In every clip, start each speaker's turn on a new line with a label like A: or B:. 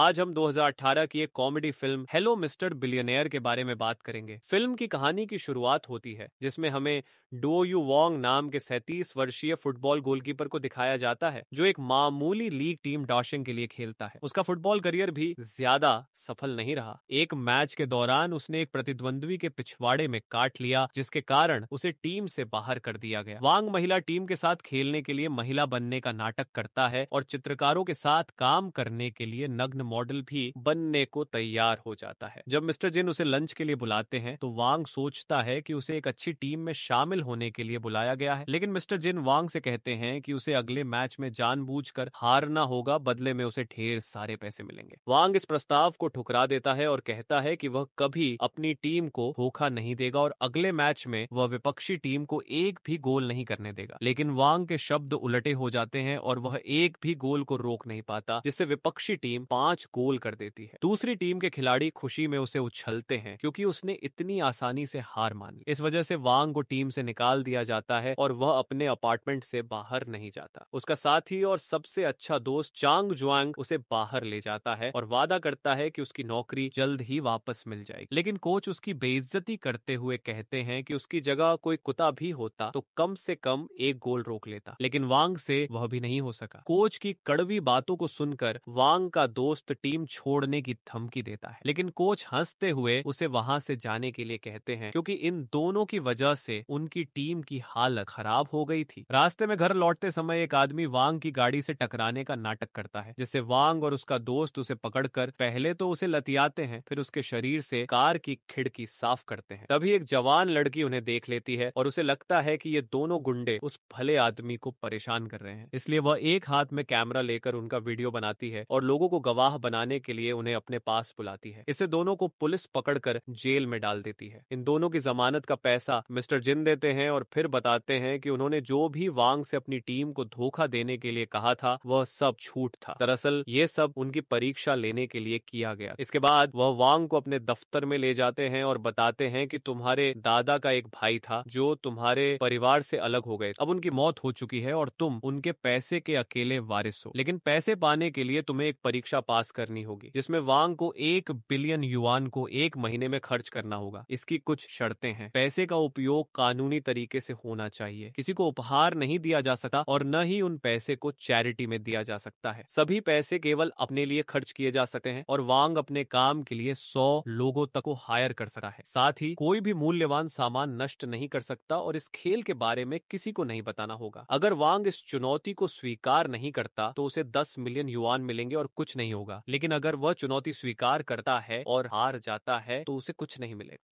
A: आज हम 2018 की एक comedy film hello mister billionaire के बारे में बात करेंगे फिल्म की कहानी की शुरुआत होती है जिसमें हमें डो यू वॉन्ग नाम के सैतीस वर्षीय फुटबॉल गोलकीपर को दिखाया जाता है जो एक मामूली लीग टीम डॉशिंग के लिए खेलता है उसका फुटबॉल करियर भी ज्यादा सफल नहीं रहा एक मैच के दौरान उसने एक प्रतिद्वंद्वी के पिछवाड़े में काट लिया जिसके कारण उसे टीम से बाहर कर दिया गया वांग महिला टीम के साथ खेलने के लिए महिला बनने का नाटक करता है और चित्रकारों के साथ काम करने के लिए नग्न मॉडल भी बनने को तैयार हो जाता है जब मिस्टर जिन उसे लंच के लिए बुलाते हैं तो वांग सोचता है कि उसे एक अच्छी टीम में शामिल होने के लिए बुलाया गया है लेकिन मिस्टर जिन वांग से कहते हैं कि उसे अगले मैच में जानबूझकर हारना होगा बदले में उसे ढेर सारे पैसे मिलेंगे वांग इस प्रस्ताव को ठुकरा देता है और कहता है कि वह कभी अपनी टीम को धोखा नहीं देगा और अगले मैच में वह विपक्षी टीम को एक भी गोल नहीं करने देगा लेकिन वांग के शब्द उलटे हो जाते हैं और वह एक भी गोल को रोक नहीं पाता जिससे विपक्षी टीम पांच पांच गोल कर देती है दूसरी टीम के खिलाड़ी खुशी में उसे उछलते हैं क्योंकि उसने इतनी आसानी से हार मान ली इस वजह से वांग को टीम से निकाल दिया जाता है और वह अपने अपार्टमेंट से बाहर नहीं जाता उसका साथी और सबसे अच्छा दोस्त चांग जुआंग उसे बाहर ले जाता है और वादा करता है कि उसकी नौकरी जल्द ही वापस मिल जाएगी लेकिन कोच उसकी बेइज्जती करते हुए कहते हैं कि उसकी जगह कोई कुत्ता भी होता तो कम से कम एक गोल रोक लेता लेकिन वांग से वह भी नहीं हो सका कोच की कड़वी बातों को सुनकर वांग का दोस्त दोस्त टीम छोड़ने की धमकी देता है लेकिन कोच हंसते हुए उसे वहां से जाने के लिए कहते हैं क्योंकि इन दोनों की वजह से उनकी टीम की हालत खराब हो गई थी रास्ते में घर लौटते समय एक आदमी वांग की गाड़ी से टकराने का नाटक करता है जिससे वांग और उसका दोस्त उसे पकड़कर पहले तो उसे लतियाते हैं फिर उसके शरीर से कार की खिड़की साफ करते हैं तभी एक जवान लड़की उन्हें देख लेती है और उसे लगता है कि ये दोनों गुंडे उस भले आदमी को परेशान कर रहे हैं इसलिए वह एक हाथ में कैमरा लेकर उनका वीडियो बनाती है और लोगों को गवाह गवाह बनाने के लिए उन्हें अपने पास बुलाती है इसे दोनों को पुलिस पकड़कर जेल में डाल देती है इन दोनों की जमानत का पैसा मिस्टर जिन देते हैं और फिर बताते हैं कि उन्होंने जो भी वांग से अपनी टीम को धोखा देने के लिए कहा था वह सब झूठ था दरअसल ये सब उनकी परीक्षा लेने के लिए किया गया इसके बाद वह वांग को अपने दफ्तर में ले जाते हैं और बताते हैं कि तुम्हारे दादा का एक भाई था जो तुम्हारे परिवार से अलग हो गए अब उनकी मौत हो चुकी है और तुम उनके पैसे के अकेले वारिस हो लेकिन पैसे पाने के लिए तुम्हें एक परीक्षा पास पास करनी होगी जिसमें वांग को एक बिलियन युआन को एक महीने में खर्च करना होगा इसकी कुछ शर्तें हैं पैसे का उपयोग कानूनी तरीके से होना चाहिए किसी को उपहार नहीं दिया जा सकता और न ही उन पैसे को चैरिटी में दिया जा सकता है सभी पैसे केवल अपने लिए खर्च किए जा सकते हैं और वांग अपने काम के लिए सौ लोगों तक को हायर कर सकता है साथ ही कोई भी मूल्यवान सामान नष्ट नहीं कर सकता और इस खेल के बारे में किसी को नहीं बताना होगा अगर वांग इस चुनौती को स्वीकार नहीं करता तो उसे दस मिलियन युवान मिलेंगे और कुछ नहीं होगा होगा लेकिन अगर वह चुनौती स्वीकार करता है और हार जाता है तो उसे कुछ नहीं मिलेगा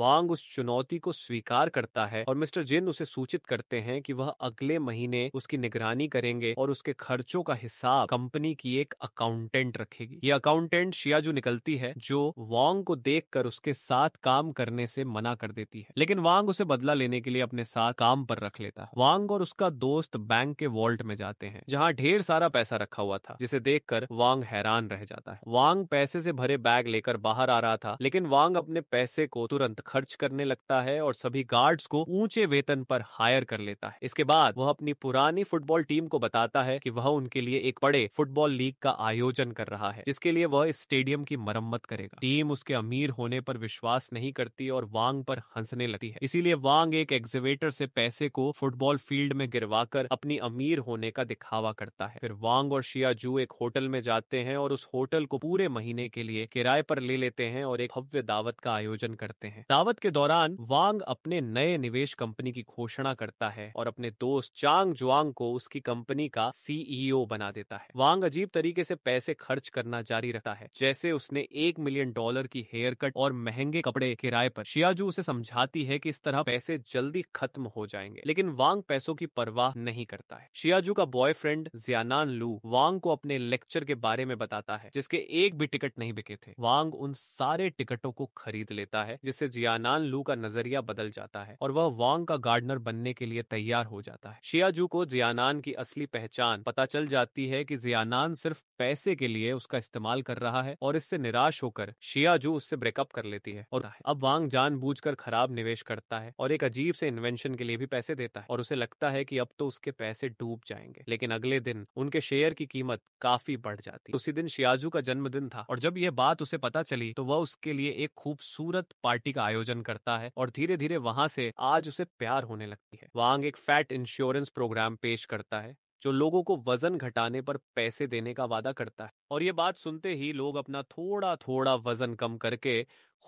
A: वांग उस चुनौती को स्वीकार करता है और मिस्टर जिन उसे सूचित करते हैं कि वह अगले महीने उसकी निगरानी करेंगे और उसके खर्चों का हिसाब कंपनी की एक अकाउंटेंट रखेगी ये अकाउंटेंट शियाजू निकलती है जो वांग को कर उसके साथ काम करने से मना कर देती है लेकिन वांग उसे बदला लेने के लिए अपने साथ काम पर रख लेता है वांग और उसका दोस्त बैंक के वॉल्ट में जाते हैं जहाँ ढेर सारा पैसा रखा हुआ था जिसे देख वांग हैरान रह जाता है वांग पैसे से भरे बैग लेकर बाहर आ रहा था लेकिन वांग अपने पैसे को तुरंत खर्च करने लगता है और सभी गार्ड्स को ऊंचे वेतन पर हायर कर लेता है इसके बाद वह अपनी पुरानी फुटबॉल टीम को बताता है कि वह उनके लिए एक बड़े फुटबॉल लीग का आयोजन कर रहा है जिसके लिए वह इस स्टेडियम की मरम्मत करेगा टीम उसके अमीर होने पर विश्वास नहीं करती और वांग पर हंसने लगती है इसीलिए वांग एक एग्जिवेटर से पैसे को फुटबॉल फील्ड में गिरवाकर अपनी अमीर होने का दिखावा करता है फिर वांग और शियाजू एक होटल में जाते हैं और उस होटल को पूरे महीने के लिए किराए पर ले लेते हैं और एक भव्य दावत का आयोजन करते हैं दावत के दौरान वांग अपने नए निवेश कंपनी की घोषणा करता है और अपने दोस्त चांग जुआंग को उसकी कंपनी का सीईओ e बना देता है वांग अजीब तरीके से पैसे खर्च करना जारी रखता है जैसे उसने एक मिलियन डॉलर की हेयर कट और महंगे कपड़े किराए पर शियाजू उसे समझाती है कि इस तरह पैसे जल्दी खत्म हो जाएंगे लेकिन वांग पैसों की परवाह नहीं करता है शियाजू का बॉयफ्रेंड जियानान लू वांग को अपने लेक्चर के बारे में बताता है जिसके एक भी टिकट नहीं बिके थे वांग उन सारे टिकटों को खरीद लेता है जिससे जियानान लू का नजरिया बदल जाता है और वह वांग का गार्डनर बनने के लिए तैयार हो जाता है शियाजू को जियानान की असली पहचान पता चल जाती है कि जियानान सिर्फ पैसे के लिए उसका इस्तेमाल कर रहा है और इससे निराश होकर शियाजू उससे ब्रेकअप कर लेती है और अब वांग जान खराब निवेश करता है और एक अजीब से इन्वेंशन के लिए भी पैसे देता है और उसे लगता है कि अब तो उसके पैसे डूब जाएंगे लेकिन अगले दिन उनके शेयर की कीमत काफी बढ़ जाती उसी दिन शियाजू का जन्मदिन था और जब यह बात उसे पता चली तो वह उसके लिए एक खूबसूरत पार्टी का का आयोजन करता है और धीरे धीरे वहां से आज उसे प्यार होने लगती है वांग एक फैट इंश्योरेंस प्रोग्राम पेश करता है जो लोगों को वजन घटाने पर पैसे देने का वादा करता है और ये बात सुनते ही लोग अपना थोड़ा थोड़ा वजन कम करके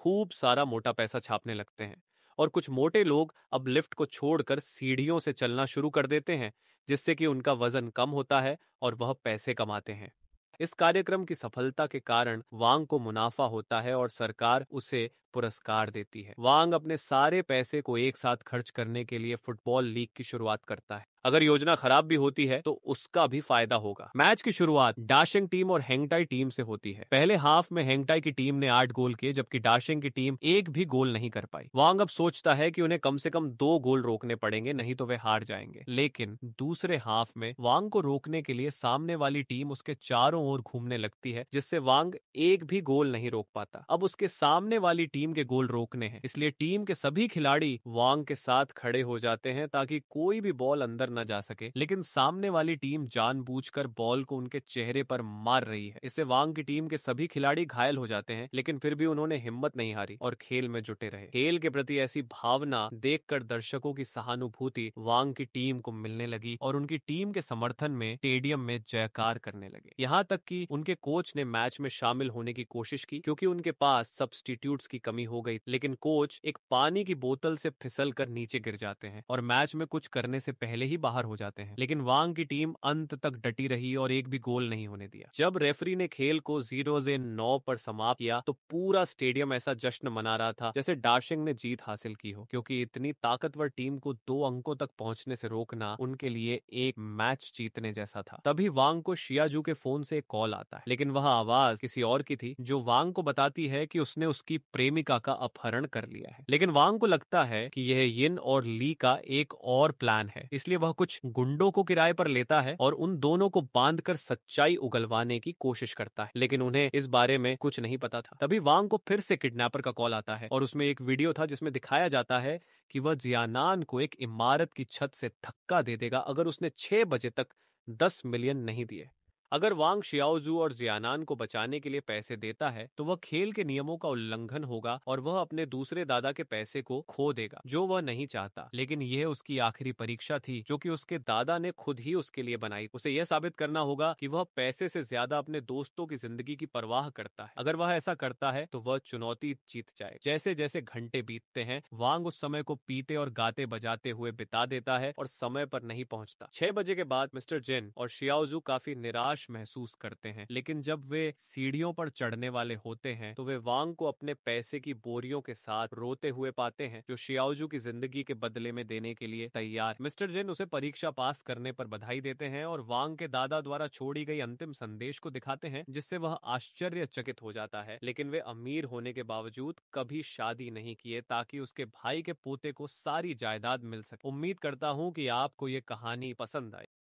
A: खूब सारा मोटा पैसा छापने लगते हैं और कुछ मोटे लोग अब लिफ्ट को छोड़कर सीढ़ियों से चलना शुरू कर देते हैं जिससे कि उनका वजन कम होता है और वह पैसे कमाते हैं इस कार्यक्रम की सफलता के कारण वांग को मुनाफा होता है और सरकार उसे पुरस्कार देती है वांग अपने सारे पैसे को एक साथ खर्च करने के लिए फुटबॉल लीग की शुरुआत करता है अगर योजना खराब भी होती है तो उसका भी फायदा होगा मैच की शुरुआत डाशिंग टीम और हैंगटाई टीम से होती है पहले हाफ में हैंगटाई की टीम ने आठ गोल किए जबकि डाशिंग की टीम एक भी गोल नहीं कर पाई वांग अब सोचता है कि उन्हें कम से कम दो गोल रोकने पड़ेंगे नहीं तो वे हार जाएंगे लेकिन दूसरे हाफ में वांग को रोकने के लिए सामने वाली टीम उसके चारों ओर घूमने लगती है जिससे वांग एक भी गोल नहीं रोक पाता अब उसके सामने वाली टीम टीम के गोल रोकने हैं इसलिए टीम के सभी खिलाड़ी वांग के साथ खड़े हो जाते हैं ताकि कोई भी बॉल अंदर न जा सके लेकिन सामने वाली टीम जान बॉल को उनके चेहरे पर मार रही है इससे वांग की टीम के सभी खिलाड़ी घायल हो जाते हैं लेकिन फिर भी उन्होंने हिम्मत नहीं हारी और खेल में जुटे रहे खेल के प्रति ऐसी भावना देख दर्शकों की सहानुभूति वांग की टीम को मिलने लगी और उनकी टीम के समर्थन में स्टेडियम में जयकार करने लगे यहाँ तक कि उनके कोच ने मैच में शामिल होने की कोशिश की क्योंकि उनके पास सब्सटीट्यूट की कमी कमी हो गई लेकिन कोच एक पानी की बोतल से फिसल कर नीचे गिर जाते हैं और मैच में कुछ करने से पहले ही बाहर हो जाते हैं लेकिन वांग की टीम अंत तक डटी रही और एक भी गोल नहीं होने दिया जब रेफरी ने खेल को जीरो से नौ पर समाप्त किया तो पूरा स्टेडियम ऐसा जश्न मना रहा था जैसे डार्शिंग ने जीत हासिल की हो क्योंकि इतनी ताकतवर टीम को दो अंकों तक पहुंचने से रोकना उनके लिए एक मैच जीतने जैसा था तभी वांग को शियाजू के फोन से एक कॉल आता है लेकिन वह आवाज किसी और की थी जो वांग को बताती है कि उसने उसकी प्रेमी मोनिका का अपहरण कर लिया है लेकिन वांग को लगता है कि यह यिन और ली का एक और प्लान है इसलिए वह कुछ गुंडों को किराए पर लेता है और उन दोनों को बांधकर सच्चाई उगलवाने की कोशिश करता है लेकिन उन्हें इस बारे में कुछ नहीं पता था तभी वांग को फिर से किडनैपर का कॉल आता है और उसमें एक वीडियो था जिसमें दिखाया जाता है कि वह जियानान को एक इमारत की छत से धक्का दे देगा अगर उसने छह बजे तक दस मिलियन नहीं दिए अगर वांग शियाओजू और जियानान को बचाने के लिए पैसे देता है तो वह खेल के नियमों का उल्लंघन होगा और वह अपने दूसरे दादा के पैसे को खो देगा जो वह नहीं चाहता लेकिन यह उसकी आखिरी परीक्षा थी जो कि उसके दादा ने खुद ही उसके लिए बनाई उसे यह साबित करना होगा कि वह पैसे से ज्यादा अपने दोस्तों की जिंदगी की परवाह करता है अगर वह ऐसा करता है तो वह चुनौती जीत जाए जैसे जैसे घंटे बीतते हैं वांग उस समय को पीते और गाते बजाते हुए बिता देता है और समय पर नहीं पहुंचता छह बजे के बाद मिस्टर जेन और शियाओजू काफी निराश संघर्ष महसूस करते हैं लेकिन जब वे सीढ़ियों पर चढ़ने वाले होते हैं तो वे वांग को अपने पैसे की बोरियों के साथ रोते हुए पाते हैं जो शियाओजू की जिंदगी के बदले में देने के लिए तैयार मिस्टर जेन उसे परीक्षा पास करने पर बधाई देते हैं और वांग के दादा द्वारा छोड़ी गई अंतिम संदेश को दिखाते हैं जिससे वह आश्चर्यचकित हो जाता है लेकिन वे अमीर होने के बावजूद कभी शादी नहीं किए ताकि उसके भाई के पोते को सारी जायदाद मिल सके उम्मीद करता हूँ कि आपको ये कहानी पसंद आए